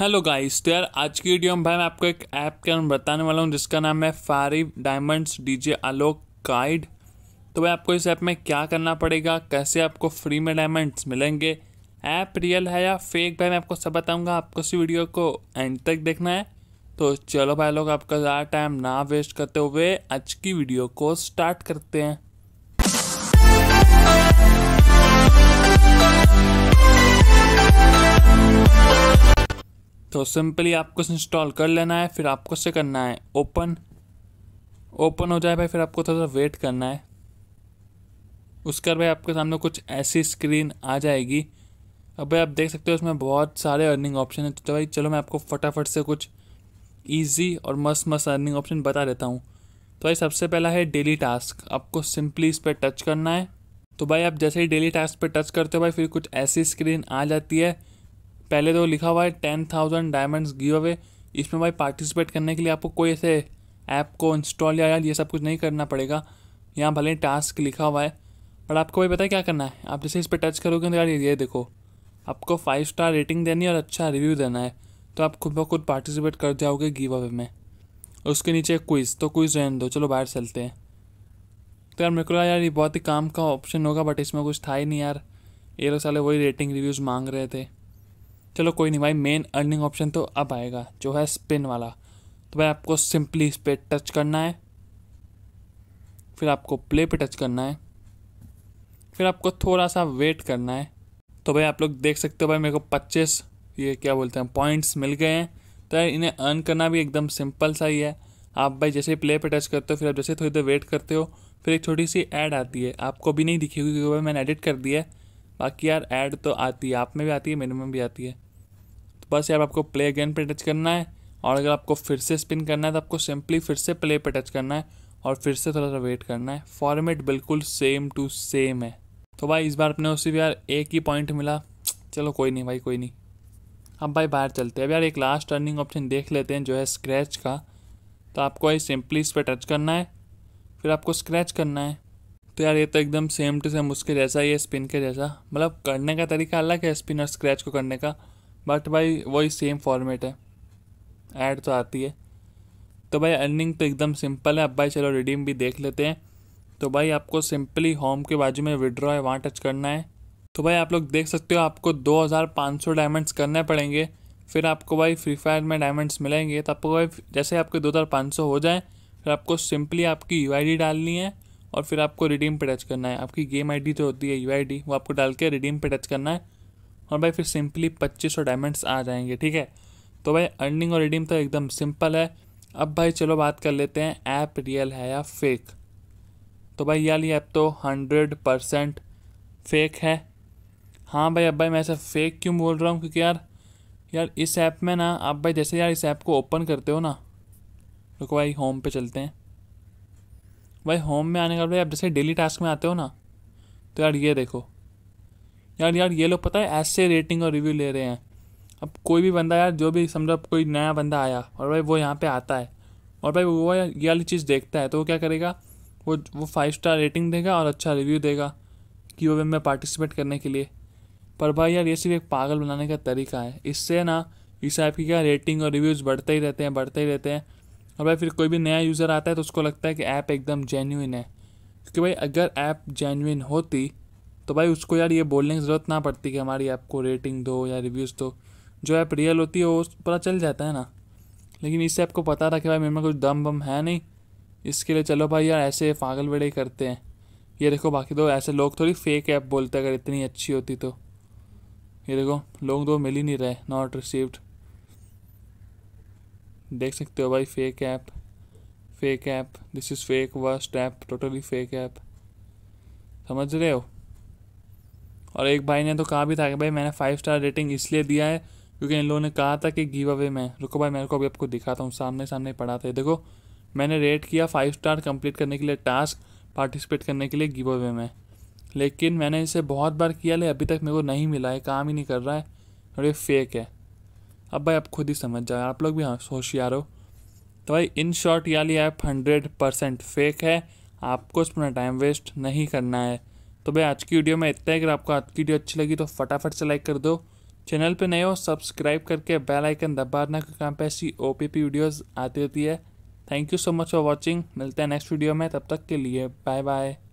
hello guys तो यार आज की वीडियो में भाई मैं आपको एक ऐप के नाम बताने वाला हूँ जिसका नाम है फारी डायमंड्स डीजे आलोक गाइड तो भाई आपको इस ऐप में क्या करना पड़ेगा कैसे आपको फ्री में डायमंड्स मिलेंगे ऐप रियल है या फेक भाई मैं आपको सब बताऊँगा आपको इस वीडियो को एंड तक देखना है तो चलो भाई लोग आपका ज़्यादा टाइम ना वेस्ट करते हुए आज की वीडियो को स्टार्ट करते हैं तो सिंपली आपको इंस्टॉल कर लेना है फिर आपको से करना है ओपन ओपन हो जाए भाई फिर आपको थोड़ा सा वेट करना है उसके बाद भाई आपके सामने कुछ ऐसी स्क्रीन आ जाएगी अब भाई आप देख सकते हो उसमें बहुत सारे अर्निंग ऑप्शन हैं तो भाई चलो मैं आपको फटाफट से कुछ ईजी और मस्त मस्त अर्निंग ऑप्शन बता देता हूँ तो भाई सबसे पहला है डेली टास्क आपको सिंपली इस पर टच करना है तो भाई आप जैसे ही डेली टास्क पर टच करते हो भाई फिर कुछ ऐसी स्क्रीन आ जाती है पहले तो लिखा हुआ है ten thousand diamonds give away इसमें भाई पार्टिसिपेट करने के लिए आपको कोई ऐसे ऐप को इंस्टॉल या ये सब कुछ नहीं करना पड़ेगा यहाँ भले टास्क लिखा हुआ है बट आपको भाई पता है क्या करना है आप जैसे इस पर टच करोगे तो यार ये देखो आपको फाइव स्टार रेटिंग देनी है और अच्छा रिव्यू देना है तो आप खुद ब खुद पार्टिसिपेट कर जाओगे गिव अवे में उसके नीचे क्विज़ तो क्विज़ रहने दो चलो बाहर चलते हैं तो यार मेरे को यार ये बहुत ही काम का ऑप्शन होगा बट इसमें कुछ था ही नहीं यार ये लोग साले वही रेटिंग रिव्यूज़ मांग रहे थे चलो कोई नहीं भाई मेन अर्निंग ऑप्शन तो अब आएगा जो है स्पिन वाला तो भाई आपको सिंपली इस पर टच करना है फिर आपको प्ले पे टच करना है फिर आपको थोड़ा सा वेट करना है तो भाई आप लोग देख सकते हो भाई मेरे को पच्चीस ये क्या बोलते हैं पॉइंट्स मिल गए हैं तो यार इन्हें अर्न करना भी एकदम सिंपल सा ही है आप भाई जैसे ही प्ले पे टच करते हो फिर आप जैसे थोड़ी देर वेट करते हो फिर एक छोटी सी ऐड आती है आपको भी नहीं दिखेगी क्योंकि भाई मैंने एडिट कर दिया है बाकी यार ऐड तो आती है आप में भी आती है मेरे में भी आती है बस यार आपको प्ले अगेन पे टच करना है और अगर आपको फिर से स्पिन करना है तो आपको सिंपली फिर से प्ले पे टच करना है और फिर से थोड़ा सा वेट करना है फॉर्मेट बिल्कुल सेम टू सेम है तो भाई इस बार अपने उसी भी यार एक ही पॉइंट मिला चलो कोई नहीं भाई कोई नहीं अब भाई बाहर चलते हैं अब यार एक लास्ट टर्निंग ऑप्शन देख लेते हैं जो है स्क्रैच का तो आपको ये सिंपली इस पर टच करना है फिर आपको स्क्रैच करना है तो यार ये तो एकदम सेम टू सेम उसके जैसा ही है स्पिन के जैसा मतलब करने का तरीका अलग है स्पिन और स्क्रैच को करने का बट भाई वही सेम फॉर्मेट है ऐड तो आती है तो भाई अर्निंग तो एकदम सिंपल है अब भाई चलो रिडीम भी देख लेते हैं तो भाई आपको सिंपली होम के बाजू में विड्रॉ है वहाँ टच करना है तो भाई आप लोग देख सकते हो आपको 2500 डायमंड्स करने पड़ेंगे फिर आपको भाई फ्री फायर में डायमंड्स मिलेंगे तो आपको भाई जैसे आपके सौ हो जाए फिर आपको सिंपली आपकी यू डालनी है और फिर आपको रिडीम पे टच करना है आपकी गेम डी जो होती है यू वो आपको डाल के रिडीम पे टच करना है और भाई फिर सिंपली पच्चीस सौ डायमंड्स आ जाएंगे ठीक है तो भाई अर्निंग और रिडीम तो एकदम सिंपल है अब भाई चलो बात कर लेते हैं ऐप रियल है या फेक तो भाई यार ये ऐप तो हंड्रेड परसेंट फेक है हाँ भाई अब भाई मैं ऐसा फेक क्यों बोल रहा हूँ क्योंकि यार यार इस ऐप में ना आप भाई जैसे यार इस ऐप को ओपन करते हो ना रुको भाई होम पे चलते हैं भाई होम में आने का भाई आप जैसे डेली टास्क में आते हो ना तो यार ये देखो यार यार ये लोग पता है ऐसे रेटिंग और रिव्यू ले रहे हैं अब कोई भी बंदा यार जो भी समझो कोई नया बंदा आया और भाई वो यहाँ पे आता है और भाई वो ये वाली चीज़ देखता है तो वो क्या करेगा वो वो फाइव स्टार रेटिंग देगा और अच्छा रिव्यू देगा कि वो में पार्टिसिपेट करने के लिए पर भाई यार ये सिर्फ एक पागल बनाने का तरीका है इससे ना इस ऐप की क्या रेटिंग और रिव्यूज़ बढ़ते ही रहते हैं बढ़ते ही रहते हैं और भाई फिर कोई भी नया यूज़र आता है तो उसको लगता है कि ऐप एकदम जेन्यून है क्योंकि भाई अगर ऐप जेन्यून होती तो भाई उसको यार ये बोलने की ज़रूरत ना पड़ती कि हमारी ऐप को रेटिंग दो या रिव्यूज़ दो जो ऐप रियल होती है वो पता चल जाता है ना लेकिन इस ऐप को पता था कि भाई मेरे में कुछ दम बम है नहीं इसके लिए चलो भाई यार ऐसे पागल बड़े करते हैं ये देखो बाकी तो ऐसे लोग थोड़ी फेक ऐप बोलते अगर इतनी अच्छी होती तो ये देखो लोग तो मिल ही नहीं रहे नॉट रिसीव्ड देख सकते हो भाई fake app fake app this is fake worst app totally fake app समझ रहे हो और एक भाई ने तो कहा भी था कि भाई मैंने फाइव स्टार रेटिंग इसलिए दिया है क्योंकि इन लोगों ने कहा था कि गिव अवे में रुको भाई मेरे को अभी आपको दिखाता हूँ सामने सामने पढ़ा था देखो मैंने रेट किया फाइव स्टार कंप्लीट करने के लिए टास्क पार्टिसिपेट करने के लिए गिव अवे में लेकिन मैंने इसे बहुत बार किया लेकिन अभी तक मेरे को नहीं मिला है काम ही नहीं कर रहा है और ये फेक है अब भाई आप खुद ही समझ जाओ आप लोग भी हाँ होशियार हो तो भाई इन शॉर्ट ये वाली ऐप हंड्रेड परसेंट फेक है आपको इसमें टाइम वेस्ट नहीं करना है तो भाई आज की वीडियो में इतना ही अगर आपको आज की वीडियो अच्छी लगी तो फटाफट से लाइक कर दो चैनल पे नए हो सब्सक्राइब करके बेल आइकन दबाना क्योंकि काम पे ऐसी ओ पी पी वीडियोज़ आती रहती है thank you so much for watching मिलते हैं नेक्स्ट वीडियो में तब तक के लिए बाय बाय